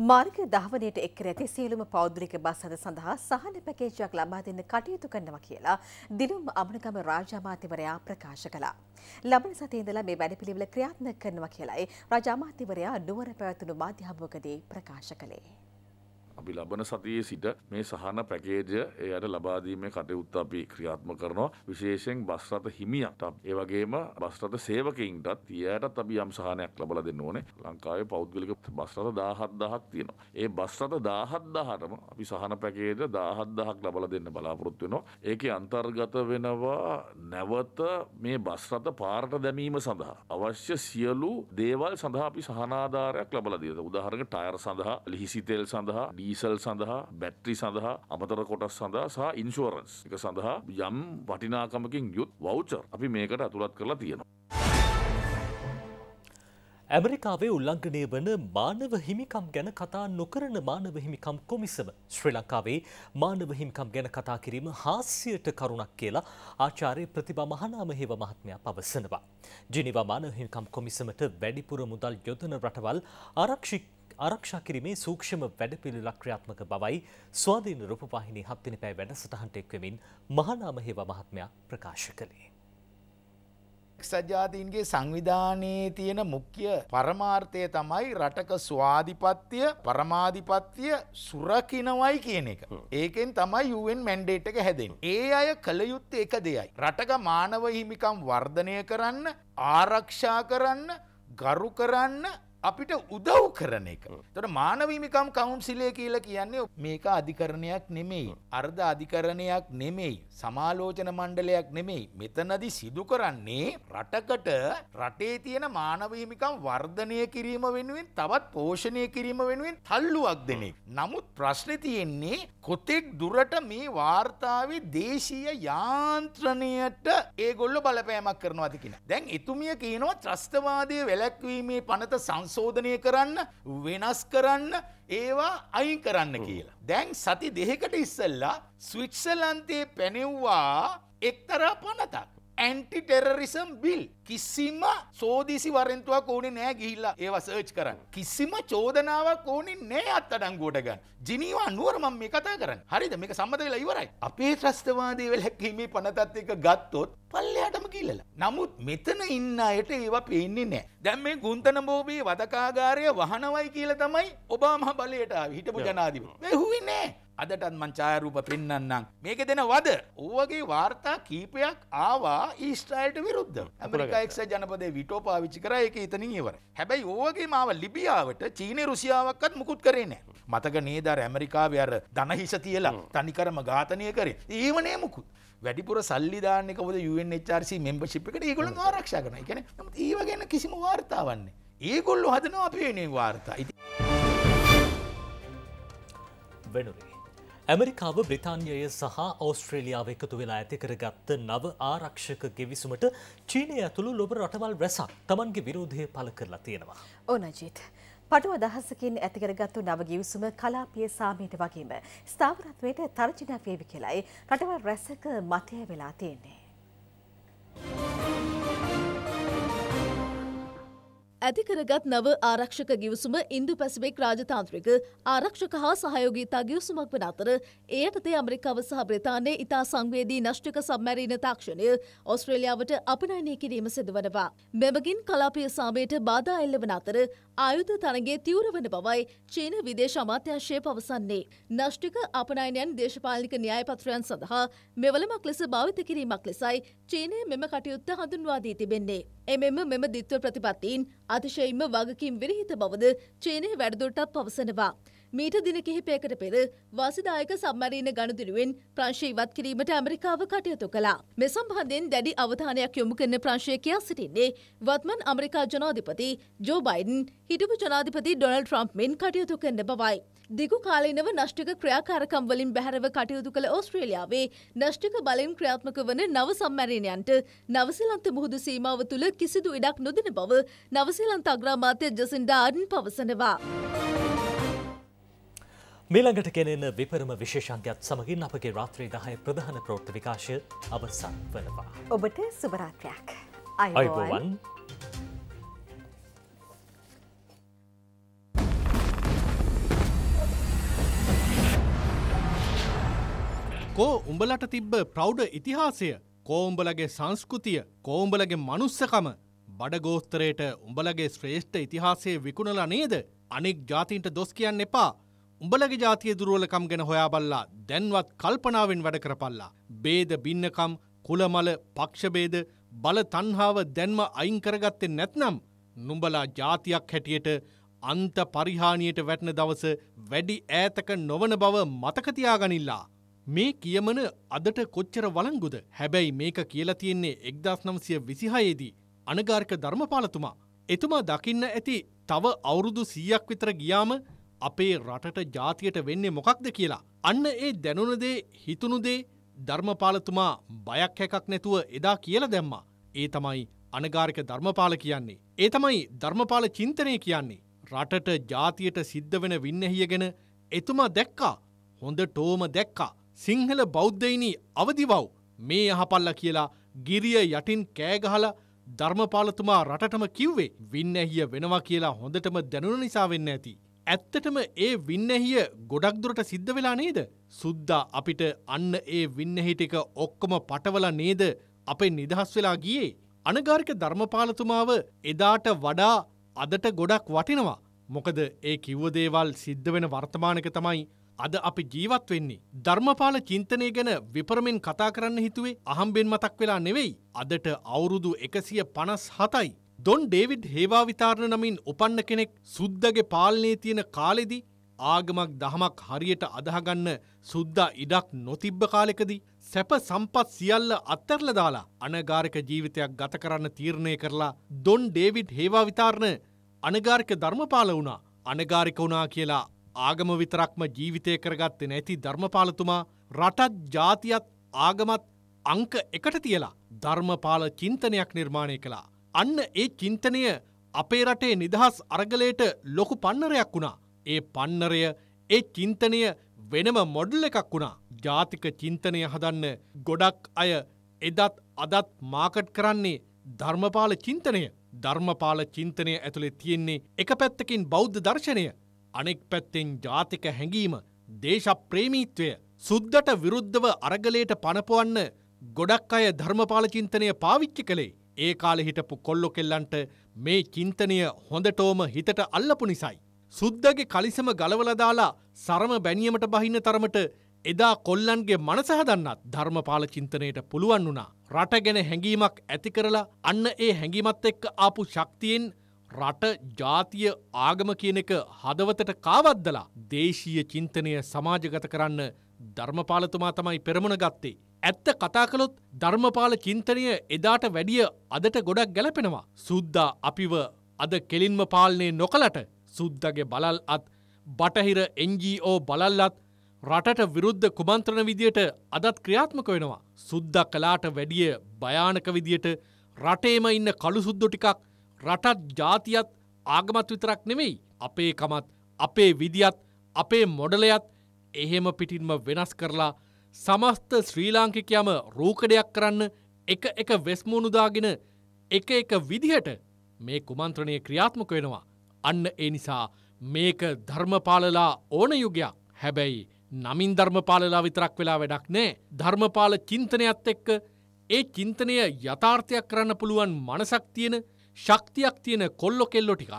මාර්ග දහවනයට එක් රැති සියලුම පෞද්ගලික බස් හද සඳහා සහන පැකේජයක් ලබා දෙන්න කටයුතු කරනවා කියලා දිලුම් අමනගම රාජාමාත්‍යවරයා ප්‍රකාශ කළා. ලබන සතියේ ඉඳලා මේ වැඩපිළිවෙල ක්‍රියාත්මක කරනවා කියලයි රාජාමාත්‍යවරයා නුවර පැවැතුණු මාධ්‍ය හමුවකදී ප්‍රකාශ කළේ. අපි ලබන සතියේ සිට මේ සහන පැකේජය එයට ලබාදීමේ කටයුත්ත අපි ක්‍රියාත්ම කරනවා විශේෂයෙන් බස්රත හිමියන්ට ඒ වගේම බස්රත සේවකයින්ටත් එයටත් අපි යම් සහනයක් ලබලා දෙන්න ඕනේ ලංකාවේ පෞද්ගලික බස්රත 17000ක් තියෙනවා ඒ බස්රත 17000ටම අපි සහන පැකේජ 17000ක් ලබලා දෙන්න බලාපොරොත්තු වෙනවා ඒකේ අන්තර්ගත වෙනවා නැවත මේ බස්රත පාරට දැමීම සඳහා අවශ්‍ය සියලු දේවල් සඳහා අපි සහනාධාරයක් ලබලා දෙනවා උදාහරණයක් ටයර් සඳහා ලිහිසි තෙල් සඳහා ඩී ඩීසල් සඳහා බැට්‍රි සඳහා අමතර කොටස් සඳහා සහ ඉන්ශෝරන්ස් එක සඳහා යම් වටිනාකමකින් යුත් වෞචර් අපි මේකට අතුළත් කරලා තියෙනවා. ඇමරිකාවේ උල්ලංඝනය වන මානව හිමිකම් ගැන කතා නොකරන මානව හිමිකම් කොමිසම ශ්‍රී ලංකාවේ මානව හිමිකම් ගැන කතා කිරීම හාස්‍යයට කරුණක් කියලා ආචාර්ය ප්‍රතිභා මහනාම හේව මහත්මයා පවසනවා. ජිනිවා මානව හිමිකම් කොමිසමට වැඩිපුර මුදල් යොදන රටවල් ආරක්ෂිත ආරක්ෂා කිරීමේ සූක්ෂම වැඩපිළිවෙලක් ක්‍රියාත්මක බවයි ස්වාධීන රූපවාහිනී හත් වෙනි පැය වැඩසටහනට එක්වෙමින් මහානාම හේවා මහත්මයා ප්‍රකාශ කළේ. එක්සත් ජාතීන්ගේ සංවිධානයේ තියෙන මුඛ්‍ය පරමාර්ථය තමයි රටක ස්වාධිපත්‍ය පරමාධිපත්‍ය සුරකිනවයි කියන එක. ඒකෙන් තමයි UN මැන්ඩේට් එක හැදෙන්නේ. ඒ අය කළ යුත්තේ එක දෙයයි. රටක මානව හිමිකම් වර්ධනය කරන්න, ආරක්ෂා කරන්න, ගරු කරන්න අපිට උදව් කරන එක. තොට මානවීමිකම් කවුන්සිලේ කියල කියන්නේ මේක අධිකරණයක් නෙමෙයි. අර්ධ අධිකරණයක් නෙමෙයි. සමාලෝචන මණ්ඩලයක් නෙමෙයි. මෙතනදි සිදු කරන්නේ රටකට රටේ තියෙන මානවීමිකම් වර්ධනය කිරීම වෙනුවෙන් තවත් පෝෂණය කිරීම වෙනුවෙන් තල්ලුවක් දෙනෙක්. නමුත් ප්‍රශ්න තියෙන්නේ කොතෙක් දුරට මේ වාර්තාවේ දේශීය යාන්ත්‍රණයට ඒගොල්ල බලපෑමක් කරනවා අතිකින. දැන් එතුමිය කියනවා ත්‍රස්තවාදය වැලැක්වීමේ පනත සංස සංශෝධනය කරන්න වෙනස් කරන්න ඒවා අයින් කරන්න කියලා. දැන් සති දෙහෙකට ඉස්සල්ලා ස්විට්සලන්තයේ පැනෙව්වා එක්තරා පනතක්. ඇන්ටි ටෙරරිසම් බිල් කිසිම සෝදිසි වරෙන්තුවක් ඕනේ නෑ ගිහිල්ලා ඒවා සර්ච් කරන්න. කිසිම චෝදනාවක් ඕනේ නෑ අත්අඩංගුවට ගන්න. ජිනීවා නුවර මම මේ කතා කරන්නේ. හරිද? මේක සම්මත වෙලා ඉවරයි. අපේ ත්‍රස්තවාදී වැළැක්වීමේ පනතත් එක ගත්තොත් පල්ලෙහාටම කිල්ලලා. නමුත් මෙතන ඉන්න අයට ඒවා පේන්නේ නෑ. දැන් මේ ගුන්තන බෝබේ වදකාගාරය වහනවයි කියලා තමයි ඔබාමා බලයට ආවේ හිටපු ජනාධිපති. මේ හුවේ නෑ. අදටත් මං ඡායාරූප පෙන්වන්නම්. මේක දෙන වද ඌවගේ වාර්තා කීපයක් ආවා ඊශ්‍රායල්ට විරුද්ධව. ඇමරිකා එක්සත් ජනපදයේ විටෝ පාවිච්චි කරා ඒක එතනින් ඉවරයි. හැබැයි ඌවගේම ආව ලිබියාවට චීනේ රුසියාවක්වත් මුකුත් කරේ නැහැ. මතක නේද අර ඇමරිකාවේ අර ධනහිස තියලා තනිකරම ඝාතනය කරේ. ඊම නේ මුකුත්. වැඩිපුර සල්ලි දාන්න එක මොකද UNHRC membership එකට ඒගොල්ලෝ ආරක්ෂා කරනවා. ඒ කියන්නේ නමුත් ඊව ගැන කිසිම වාර්තාවක් නැහැ. ඒගොල්ලෝ හදනවා අපේ වෙනුවෙන් වාර්තා. වෙනුනේ ඇමරිකාව බ්‍රතාන්යය සහ ඔස්ට්‍රේලියාව එකතු වෙලා ඇතිකරගත්ත නව ආරක්ෂක ගෙවිසුමට චීනය ඇතුළු ලොබ රටවල් රැසක් තමන්ගේ විරෝධය පල කරලා තියෙනවා. ඕනජීත්. පටුව දහසකින් ඇතිකරගත්තු නව ගිවිසුම කලාපිය සාමීට වගේම ස්ථාවරත්වයට තර්ජනයක් වේවි කියලයි රටවල් රැසක මතය වෙලා තියෙන්නේ. ඇතිකරගත් නව ආරක්ෂක ගිවිසුම ඉන්දු පැසිෆික් රාජතාන්ත්‍රික ආරක්ෂක හා සහයෝගීතා ගිවිසුමක් වන අතර එයටතේ ඇමරිකාව සහ බ්‍රතානයේ ඉතා සංවේදී නෂ්ටික සබ්මැරීන තාක්ෂණය ඔස්ට්‍රේලියාවට අපනයනය කිරීම සිදුවනවා. මෙමගින් කලාපය සාමයට බාධා එල්ල වන අතර ආයුධ තනගේ තිවර වන බවයි චීන විදේශ අමාත්‍යංශය පවසන්නේ. නෂ්ටික අපනයනයන් දේශපාලික න්‍යායපත්‍රයන් සඳහා මෙවලමක් ලෙස භාවිත කිරීමක් ලෙසයි චීනය මෙම කටයුත්ත හඳුන්වාදී තිබෙන්නේ. එමෙම මෙම දිත්ව ප්‍රතිපත්තීන් අතිශයින්ම වගකීම් විරහිත බවද චීනය වැඩදුරටත් පවසනවා. මීට දින කිහිපයකට පෙර වාසිදායක සම්මරීන ගණදුනුවෙන් ප්‍රංශය ඉවත් කිරීමට ඇමරිකාව කටයුතු කළා. මේ සම්බන්ධයෙන් දැඩි අවධානයක් යොමු කරන ප්‍රංශය කියා සිටින්නේ වත්මන් ඇමරිකා ජනාධිපති ජෝ බයිඩන් හිටපු ජනාධිපති ඩොනල්ඩ් ට්‍රම්ප් මෙන් කටයුතු කරන බවයි. දිගු කාලීනව නෂ්ටික ක්‍රියාකාරකම් වලින් බැහැරව කටයුතු කළ ඕස්ට්‍රේලියාවේ නෂ්ටික බලෙන් ක්‍රියාත්මක වන නව සම්මැරීණයන්ට නවසීලන්ත මුහුදු සීමාව තුළ කිසිදු ඉඩක් නොදෙන බව නවසීලන්ත අග්‍රාමාත්‍ය ජසින්ඩා ආඩන් පවසනවා. මේළඟට කෙනෙන විපරම විශේෂංගයක් සමගින් අපගේ රාත්‍රී දහය ප්‍රධාන ප්‍රෘත්ති විකාශය අවසන් වනවා. ඔබට සුභරාත්‍රයක් අයිබෝවන්. කෝ උඹලට තිබ්බ ප්‍රෞ්ඩ ඉතිහාසය කෝඹලගේ සංස්කෘතිය කෝඹලගේ මනුස්සකම බඩගෝස්තරයට උඹලගේ ශ්‍රේෂ්ඨ ඉතිහාසය විකුණලා නේද අනෙක් ජාතින්ට දොස් කියන්න එපා උඹලගේ ජාතිය දුරුවලකම් ගැන හොයා බල්ලා දැන්වත් කල්පනාවෙන් වැඩ කරපල්ලා. බේද බින්නකම් කුලමල පක්ෂබේද බල තන්හාව දැන්ම අයින් කරගත්තේ නැත්නම් නුඹලා ජාතියක් හැටියට අන්ත පරිහානියට වැටන දවස වැඩි ඈතක නොවන බව මතකතියාගනිල්ලා. මේ කියමන අදට කොච්චර වලංගුද හැබැයි මේක කියලා තියෙන්නේ එක්දස් නම්සිය විසිහයේදී අනගාර්ක ධර්මපාලතුමා. එතුමා දකින්න ඇති තව අවුරුදු සීයක් විතර ගියාම අපේ රටට ජාතියට වෙන්නේ මොකක්ද කියලා. අන්න ඒ දැනුණදේ හිතුණුදේ ධර්මපාලතුමා බයක් හැකක් නැතුව එදා කියලා දැම්මා. ඒ තමයි අනගාරික ධර්මපාල කියන්නේ. ඒ තමයි ධර්මපාල චින්තනය කියන්නේ. රටට ජාතියට සිද්ධ වෙන වින්නහිය ගැන එතුමා දැක්කා. හොඳ ටෝම දැක්කා. සිංහල බෞද්ධයිනී අවදිවව් මේ යහපල්ල කියලා ගිරිය යටින් කෑගහලා ධර්මපාලතුමා රටටම කිව්වේ වින්නැහිය වෙනවා කියලා හොඳටම දැනුන නිසා වෙන්න ඇති. ඇත්තටම ඒ වින්නැහිය ගොඩක් දුරට සිද්ධ වෙලා නේද? සුද්දා අපිට අන්න ඒ වින්නැහි ටික ඔක්කොම පටවලා නේද අපේ නිදහස් වෙලා ගියේ. අනගාරික ධර්මපාලතුමාව එදාට වඩා අදට ගොඩක් වටිනවා. මොකද ඒ කිව්ව දේවල් සිද්ධ වෙන වර්තමානක තමයි අද අපි ජීවත් වෙන්නේ. ධර්මපාල චින්තනය ගැන විපරමෙන් කතා කරන්න හිතුවේ අහම්බෙන් මතක් වෙලා නෙවෙයි. අදට අවුරුදු එකසිය පනස් හතයි. ඩොන් ඩේවිඩ් හේවාවිතාරණ නමින් උපන්න කෙනෙක් සුද්දගේ පාලනයේ තියෙන කාලෙදි ආගමක් දහමක් හරියට අදහගන්න සුද්දා ඉඩක් නොතිබ්බ කාලෙකදී සැප සම්පත් සියල්ල අත්තරල දාලා අනගාරික ජීවිතයක් ගත කරන්න තීරණය කරලා ඩොන් ඩේවිඩ් හේවාවිතාරණ අනගාරික ධර්මපාල වුණා අනගාරික වුණා කියලා ආගම විතරක්ම ජීවිතය කරගත්තේ නැති ධර්මපාලතුමා රටත් ජාතියත් ආගමත් අංක එකට තියලා ධර්මපාල චින්තනයක් නිර්මාණය කළා අන්න ඒ චින්තනය අපේ රටේ නිදහස් අරගලයට ලොකු පන්නරයක් වුණා. ඒ පන්නරය ඒ චින්තනය වෙනම මොඩල් එකක් වුණා. ජාතික චින්තනය හදන්න ගොඩක් අය එදත් අදත් මාකට් කරන්නේ ධර්මපාල චින්තනය. ධර්මපාල චින්තනය ඇතුළේ තියෙන්නේ එක පැත්තකින් බෞද්ධ දර්ශනය. අනෙක් පැත්තෙන් ජාතික හැඟීම දේශප්‍රේමීත්වය සුද්දට විරුද්ධව අරගලයට පනපවන්න ගොඩක් අය ධර්මපාල චින්තනය පාවිච්චි කළේ. ඒ කාලෙ හිටපු කොල්ලො කෙල්ලන්ට මේ චින්තනය හොඳටෝම හිතට අල්ලපු නිසයි. සුද්දගේ කලිසම ගලවලදාලා සරම බැනියමට බහින්න තරමට එදා කොල්ලන්ගේ මනසහදන්නත් ධර්මපාල චින්තනයට පුළුවන් වුණා. රට ගැන හැඟීමක් ඇති කරලා අන්න ඒ හැඟීමත් එක්ක ආපු ශක්තියෙන් රට ජාතිය ආගම කියන එක හදවතට කාවද්දලා දේශීය චින්තනය සමාජගත කරන්න ධර්මපාලතුමා තමයි පෙරමුණ ගත්තේ. ඇත්ත කතා කළොත් ධර්මපාල චින්තනය එදාට වැඩිය අදට ගොඩක් ගැලපෙනවා. සුද්දා අපිව අද කෙලින්ම පාලනය නොකලට සුද්දගේ බලල් අත් බටහිර එන්ජෝ බලල්ලත් රටට විරුද්ධ කුමන්ත්‍රණ විදියට අදත් ක්‍රියාත්මක වෙනවා. සුද්ද කලාට වැඩිය භයානක විදියට රටේම ඉන්න කළු සුද්දු ටිකක් රටත් ජාතියත් ආගමත් විතරක් නෙමෙයි අපේ කමත් අපේ විදිත් අපේ මොඩලයත් එහෙම පිටින්ම වෙනස් කරලා සමස්ත ශ්‍රී ලාංකිකයම රූකඩයක් කරන්න එක එක වෙස්මුණුදාගෙන එක එක විදිහට මේ කුමන්ත්‍රණය ක්‍රියාත්මක වෙනවා. අන්න ඒ නිසා මේක ධර්මපාලලා ඕන යුගයක් හැබැයි නමින් ධර්මපාලලා විතරක් වෙලා වැඩක් නෑ ධර්මපාල චින්තනයත් එක්ක ඒ චින්තනය යථාර්ථයක් කරන්න පුළුවන් මනසක් තියෙන ශක්තියක් තියෙන කොල්ලො කෙල්ලො ටිකක්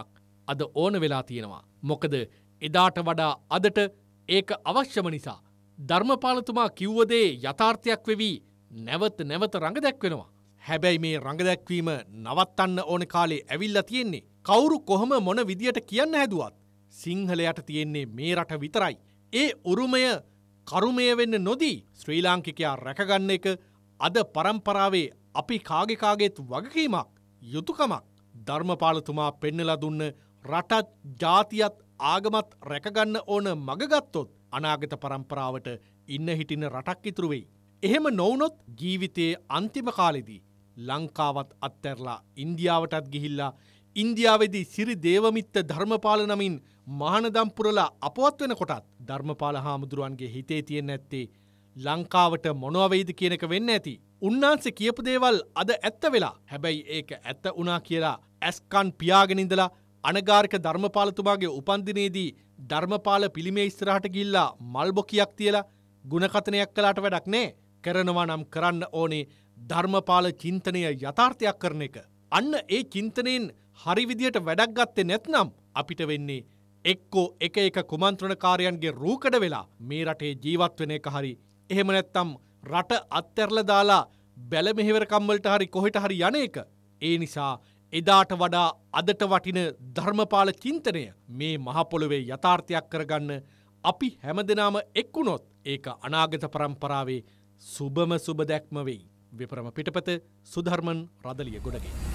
අද ඕන වෙලා තියෙනවා. මොකද එදාට වඩා අදට ඒක අවශ්‍යම නිසා ධර්මපාලතුමා කිව්වදේ යථාර්ථයක් වෙවී නැවත නැවත රඟ දැක්වෙනවා. හැබැයි මේ රඟදැක්වීම නවත්තන්න ඕන කාලේ ඇවිල්ල තියෙන්නේ. කවුරු කොහොම මොන විදියට කියන්න හැදුවත්. සිංහලයට තියෙන්නේ මේ රට විතරයි. ඒ උරුමය කරුමය වෙන්න නොදී ශ්‍රී ලාංකිකයා රැකගන්න එක අද පරම්පරාවේ අපි කාගෙකාගේත් වගකීමක් යුතුකමක් ධර්මපාලතුමා පෙන්නලා දුන්න රටත් ජාතියත් ආගමත් රැකගන්න ඕන මගගත්තොත් අනාගත පරම්පරාවට ඉන්න හිටින රටක් ඉතුරුවෙයි. එහෙම නොවනොත් ජීවිතයේ අන්තිම කාලෙදී ලංකාවත් අත්තැරලා ඉන්දියාවටත් ගිහිල්ලා ඉන්දියාවේදී සිරි දේවමිත්ත ධර්මපාල නමින් මහනදම්පුරලා අපවත් වෙන කොටත් ධර්මපාල හාමුදුරුවන්ගේ හිතේ තියෙන් ඇත්තේ ලංකාවට මොනවවෙයිද කියනක වෙන්න ඇති. උන්නාන්සේ කියපු දේවල් අද ඇත්ත වෙලා හැබැයි ඒක ඇත්ත වනා කියලා ඇස්කන් පියාගෙනින්දලා අනගාරික ධර්මපාලතුමාගේ උපන්දිනයේදී ධර්මපාල පිළිමේ ඉස්තරහට ගිල්ලා මල්බොකයක් තියලා ගුණකතනයක් කලාට වැඩක් නෑ කරනවා නම් කරන්න ඕනේ ධර්මපාල චින්තනය යථාර්ථයක් කරන එක. අන්න ඒ චින්තනයෙන් හරිවිදියට වැඩක් ගත්තේ නැත්නම් අපිට වෙන්නේ එක්කෝ එක එක කුමන්ත්‍රණකාරයන්ගේ රූකඩ වෙලා මේ රටේ ජීවත් වෙන එක හරි එහෙම නැත්තම් රට අත්තැරල දාලා බැල මෙහෙවරකම්වලට හරි කොහෙට හරි යන එක ඒ නිසා එදාට වඩා අදට වටින ධර්මපාල චින්තනය මේ මහපොළොවේ යථාර්ථයක් කරගන්න අපි හැමදෙනාම එක්වුණොත් ඒක අනාගත පරම්පරාවේ සුබම සුබදැක්ම වෙයි. විපරම පිටපත සුධර්මන් රදලිය ගොඩගේ.